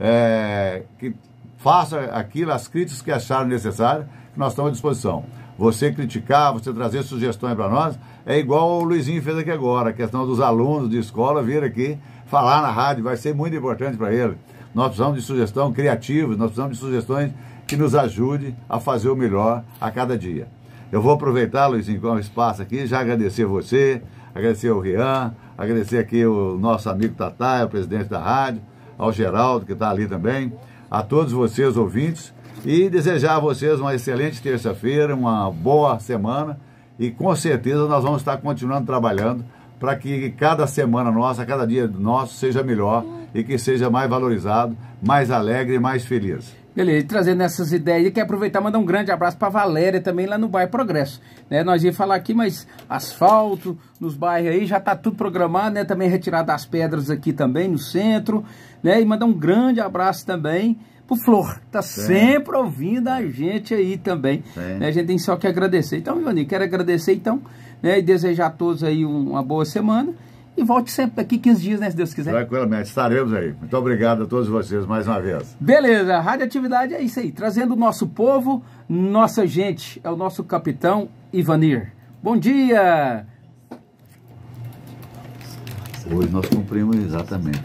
é, que faça aquilo, as críticas que acharam necessárias, que nós estamos à disposição. Você criticar, você trazer sugestões para nós, é igual o Luizinho fez aqui agora, a questão dos alunos de escola vir aqui falar na rádio, vai ser muito importante para ele. Nós precisamos de sugestão criativas, nós precisamos de sugestões que nos ajude a fazer o melhor a cada dia. Eu vou aproveitar, Luizinho, com o espaço aqui, já agradecer você, agradecer o Rian, agradecer aqui o nosso amigo Tatá, é o presidente da rádio, ao Geraldo, que está ali também, a todos vocês ouvintes, e desejar a vocês uma excelente terça-feira, uma boa semana, e com certeza nós vamos estar continuando trabalhando para que cada semana nossa, cada dia nosso seja melhor e que seja mais valorizado, mais alegre e mais feliz. Beleza, trazendo essas ideias e quero aproveitar mandar um grande abraço para Valéria também lá no bairro Progresso. Né? Nós ia falar aqui, mas asfalto nos bairros aí já está tudo programado, né? Também retirado as pedras aqui também no centro, né? E mandar um grande abraço também pro Flor, que tá sempre ouvindo a gente aí também. Né? A gente tem só que agradecer. Então, Ivani, quero agradecer então, né? E desejar a todos aí uma boa semana. E volte sempre aqui 15 dias, né? Se Deus quiser. Tranquilamente, estaremos aí. Muito obrigado a todos vocês mais uma vez. Beleza, radioatividade é isso aí. Trazendo o nosso povo, nossa gente, é o nosso capitão Ivanir. Bom dia! Hoje nós cumprimos exatamente.